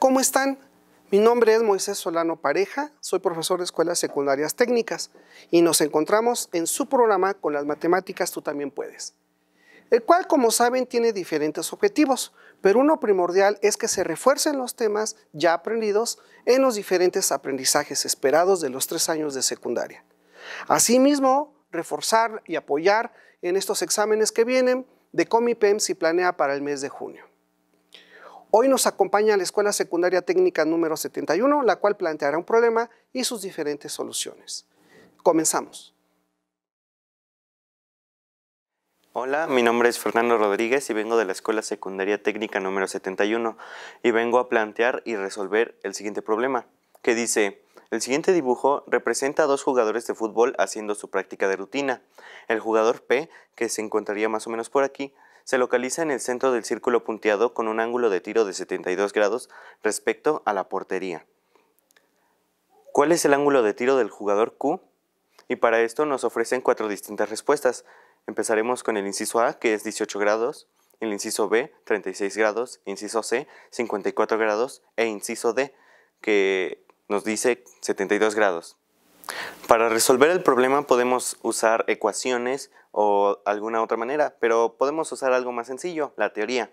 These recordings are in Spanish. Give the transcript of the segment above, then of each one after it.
¿cómo están? Mi nombre es Moisés Solano Pareja, soy profesor de Escuelas Secundarias Técnicas y nos encontramos en su programa con las matemáticas Tú también puedes, el cual como saben tiene diferentes objetivos, pero uno primordial es que se refuercen los temas ya aprendidos en los diferentes aprendizajes esperados de los tres años de secundaria. Asimismo, reforzar y apoyar en estos exámenes que vienen de COMIPEMS si planea para el mes de junio. Hoy nos acompaña la Escuela Secundaria Técnica número 71, la cual planteará un problema y sus diferentes soluciones. Comenzamos. Hola, mi nombre es Fernando Rodríguez y vengo de la Escuela Secundaria Técnica número 71 y vengo a plantear y resolver el siguiente problema, que dice, el siguiente dibujo representa a dos jugadores de fútbol haciendo su práctica de rutina. El jugador P, que se encontraría más o menos por aquí, se localiza en el centro del círculo punteado con un ángulo de tiro de 72 grados respecto a la portería. ¿Cuál es el ángulo de tiro del jugador Q? Y para esto nos ofrecen cuatro distintas respuestas. Empezaremos con el inciso A, que es 18 grados, el inciso B, 36 grados, inciso C, 54 grados e inciso D, que nos dice 72 grados. Para resolver el problema podemos usar ecuaciones o alguna otra manera, pero podemos usar algo más sencillo, la teoría.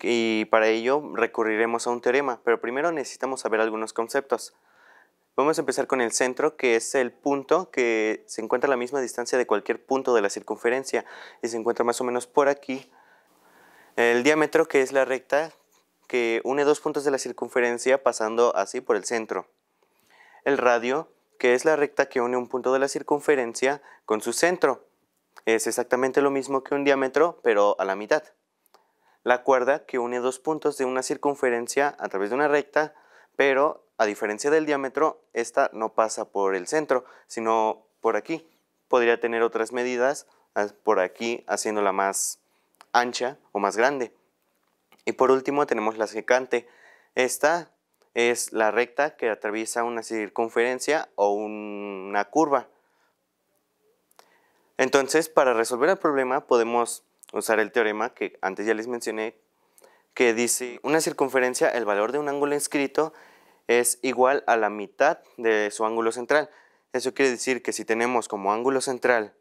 Y para ello recurriremos a un teorema, pero primero necesitamos saber algunos conceptos. Vamos a empezar con el centro, que es el punto que se encuentra a la misma distancia de cualquier punto de la circunferencia y se encuentra más o menos por aquí. El diámetro, que es la recta que une dos puntos de la circunferencia pasando así por el centro. El radio, que es la recta que une un punto de la circunferencia con su centro. Es exactamente lo mismo que un diámetro, pero a la mitad. La cuerda que une dos puntos de una circunferencia a través de una recta, pero a diferencia del diámetro, esta no pasa por el centro, sino por aquí. Podría tener otras medidas por aquí haciéndola más ancha o más grande. Y por último tenemos la secante. Esta es la recta que atraviesa una circunferencia o una curva. Entonces, para resolver el problema podemos usar el teorema que antes ya les mencioné, que dice una circunferencia, el valor de un ángulo inscrito es igual a la mitad de su ángulo central. Eso quiere decir que si tenemos como ángulo central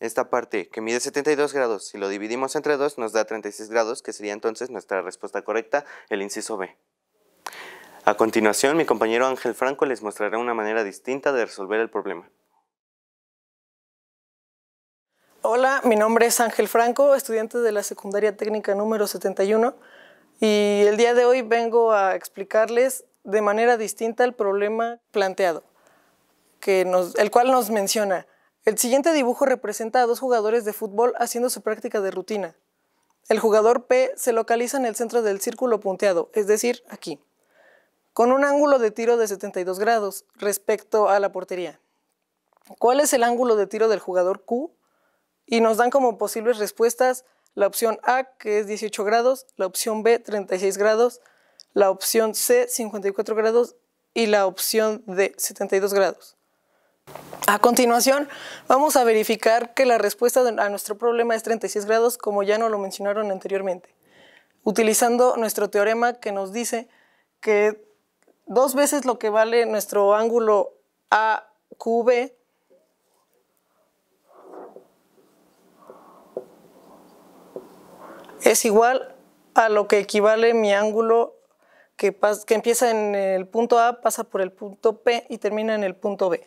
esta parte que mide 72 grados, si lo dividimos entre 2 nos da 36 grados, que sería entonces nuestra respuesta correcta, el inciso B. A continuación, mi compañero Ángel Franco les mostrará una manera distinta de resolver el problema. Hola, mi nombre es Ángel Franco, estudiante de la secundaria técnica número 71 y el día de hoy vengo a explicarles de manera distinta el problema planteado, el cual nos menciona. El siguiente dibujo representa a dos jugadores de fútbol haciendo su práctica de rutina. El jugador P se localiza en el centro del círculo punteado, es decir, aquí con un ángulo de tiro de 72 grados respecto a la portería. ¿Cuál es el ángulo de tiro del jugador Q? Y nos dan como posibles respuestas la opción A, que es 18 grados, la opción B, 36 grados, la opción C, 54 grados y la opción D, 72 grados. A continuación, vamos a verificar que la respuesta a nuestro problema es 36 grados, como ya nos lo mencionaron anteriormente, utilizando nuestro teorema que nos dice que dos veces lo que vale nuestro ángulo AQB. Es igual a lo que equivale mi ángulo que, que empieza en el punto A, pasa por el punto P y termina en el punto B.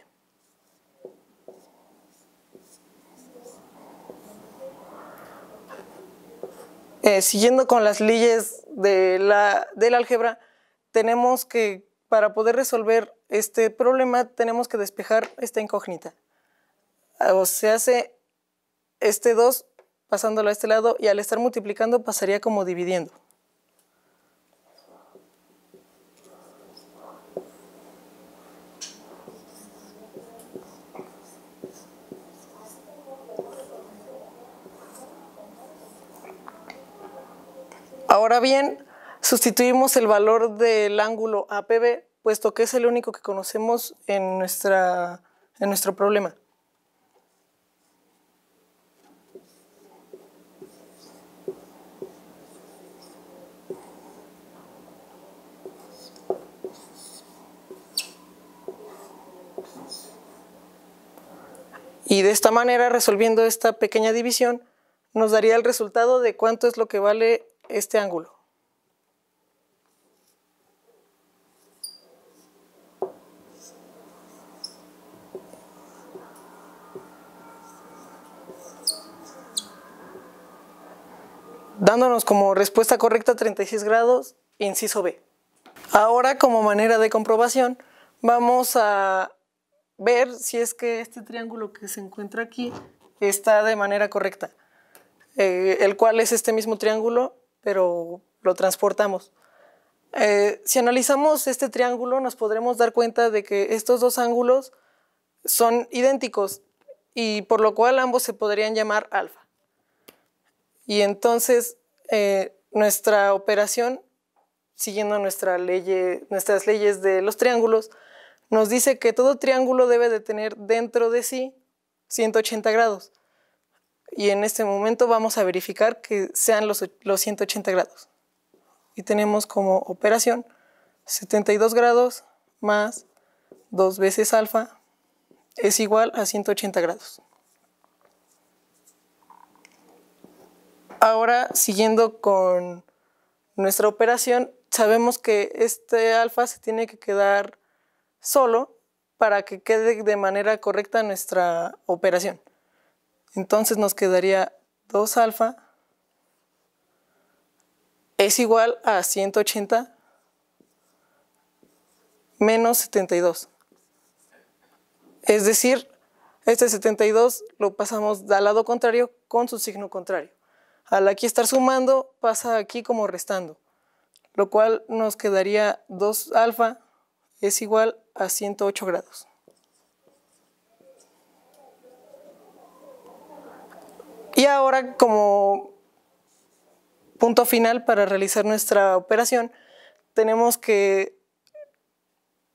Eh, siguiendo con las leyes de la, del álgebra, tenemos que para poder resolver este problema tenemos que despejar esta incógnita. Ah, o se hace este 2 pasándolo a este lado y al estar multiplicando pasaría como dividiendo. Ahora bien, Sustituimos el valor del ángulo APB, puesto que es el único que conocemos en, nuestra, en nuestro problema. Y de esta manera, resolviendo esta pequeña división, nos daría el resultado de cuánto es lo que vale este ángulo. dándonos como respuesta correcta 36 grados, inciso B. Ahora, como manera de comprobación, vamos a ver si es que este triángulo que se encuentra aquí está de manera correcta, eh, el cual es este mismo triángulo, pero lo transportamos. Eh, si analizamos este triángulo, nos podremos dar cuenta de que estos dos ángulos son idénticos y por lo cual ambos se podrían llamar alfa. Y entonces eh, nuestra operación, siguiendo nuestra ley, nuestras leyes de los triángulos, nos dice que todo triángulo debe de tener dentro de sí 180 grados. Y en este momento vamos a verificar que sean los, los 180 grados. Y tenemos como operación 72 grados más 2 veces alfa es igual a 180 grados. Ahora, siguiendo con nuestra operación, sabemos que este alfa se tiene que quedar solo para que quede de manera correcta nuestra operación. Entonces nos quedaría 2 alfa es igual a 180 menos 72. Es decir, este 72 lo pasamos al lado contrario con su signo contrario. Al aquí estar sumando, pasa aquí como restando, lo cual nos quedaría 2 alfa es igual a 108 grados. Y ahora como punto final para realizar nuestra operación, tenemos que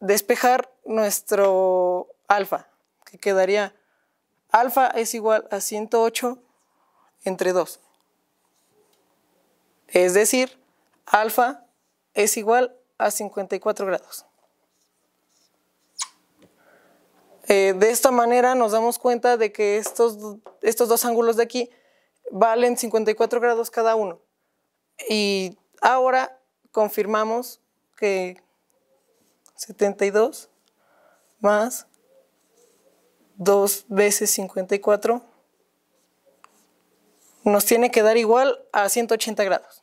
despejar nuestro alfa, que quedaría alfa es igual a 108 entre 2. Es decir, alfa es igual a 54 grados. Eh, de esta manera nos damos cuenta de que estos, estos dos ángulos de aquí valen 54 grados cada uno. Y ahora confirmamos que 72 más 2 veces 54 nos tiene que dar igual a 180 grados.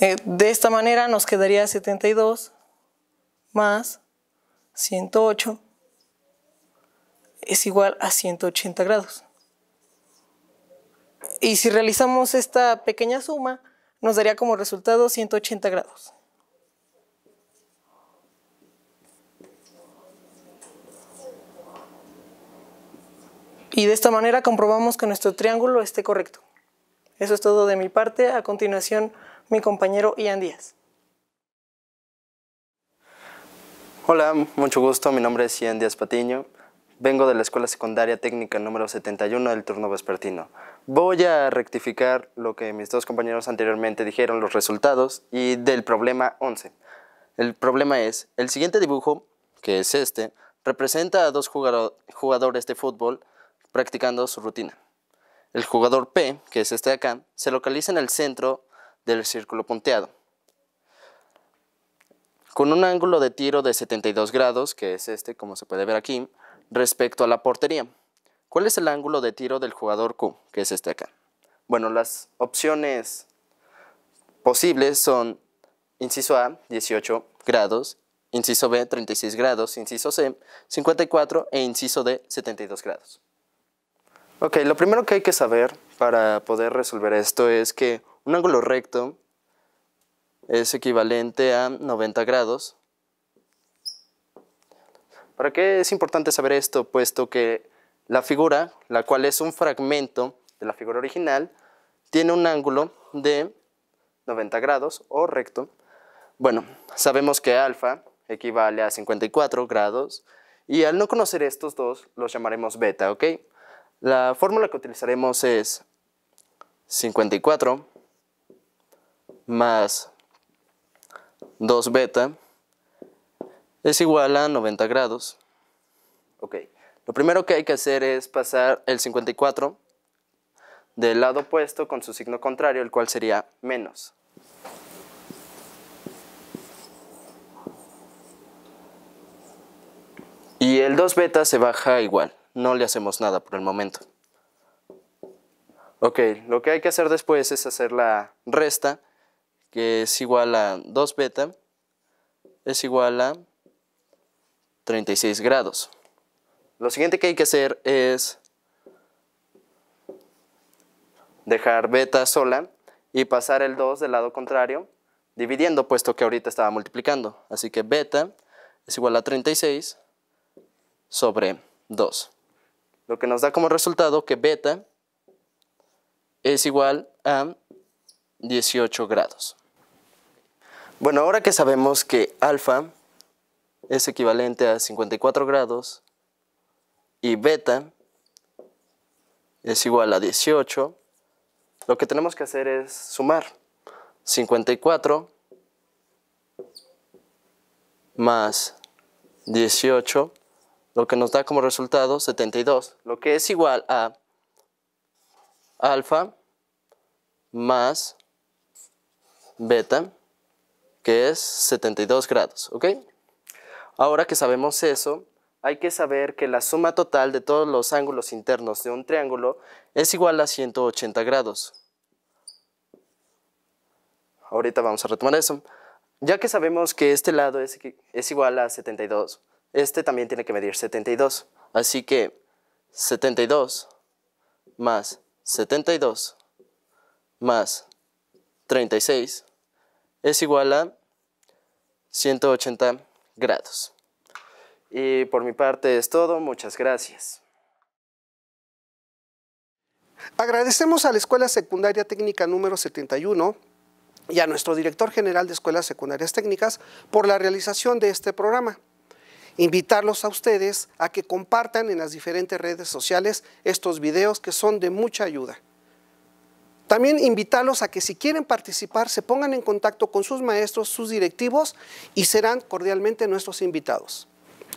Eh, de esta manera nos quedaría 72 más 108 es igual a 180 grados. Y si realizamos esta pequeña suma, nos daría como resultado 180 grados. Y de esta manera comprobamos que nuestro triángulo esté correcto. Eso es todo de mi parte. A continuación, mi compañero Ian Díaz. Hola, mucho gusto. Mi nombre es Ian Díaz Patiño. Vengo de la Escuela Secundaria Técnica número 71 del turno vespertino. Voy a rectificar lo que mis dos compañeros anteriormente dijeron, los resultados, y del problema 11. El problema es, el siguiente dibujo, que es este, representa a dos jugadores de fútbol practicando su rutina. El jugador P, que es este de acá, se localiza en el centro del círculo punteado. Con un ángulo de tiro de 72 grados, que es este como se puede ver aquí, respecto a la portería. ¿Cuál es el ángulo de tiro del jugador Q, que es este acá? Bueno, las opciones posibles son inciso A, 18 grados, inciso B, 36 grados, inciso C, 54 e inciso D, 72 grados. Ok, lo primero que hay que saber para poder resolver esto es que un ángulo recto es equivalente a 90 grados. ¿Para qué es importante saber esto? Puesto que la figura, la cual es un fragmento de la figura original, tiene un ángulo de 90 grados o recto. Bueno, sabemos que alfa equivale a 54 grados y al no conocer estos dos los llamaremos beta, ¿ok? La fórmula que utilizaremos es 54 más 2 beta es igual a 90 grados. Ok, lo primero que hay que hacer es pasar el 54 del lado opuesto con su signo contrario, el cual sería menos. Y el 2 beta se baja igual no le hacemos nada por el momento. Ok, lo que hay que hacer después es hacer la resta, que es igual a 2 beta, es igual a 36 grados. Lo siguiente que hay que hacer es dejar beta sola y pasar el 2 del lado contrario, dividiendo, puesto que ahorita estaba multiplicando. Así que beta es igual a 36 sobre 2. Lo que nos da como resultado que beta es igual a 18 grados. Bueno, ahora que sabemos que alfa es equivalente a 54 grados y beta es igual a 18, lo que tenemos que hacer es sumar 54 más 18 lo que nos da como resultado 72, lo que es igual a alfa más beta, que es 72 grados, ¿ok? Ahora que sabemos eso, hay que saber que la suma total de todos los ángulos internos de un triángulo es igual a 180 grados. Ahorita vamos a retomar eso. Ya que sabemos que este lado es, es igual a 72 este también tiene que medir 72. Así que 72 más 72 más 36 es igual a 180 grados. Y por mi parte es todo, muchas gracias. Agradecemos a la Escuela Secundaria Técnica número 71 y a nuestro director general de Escuelas Secundarias Técnicas por la realización de este programa invitarlos a ustedes a que compartan en las diferentes redes sociales estos videos que son de mucha ayuda. También invitarlos a que si quieren participar se pongan en contacto con sus maestros, sus directivos y serán cordialmente nuestros invitados.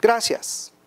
Gracias.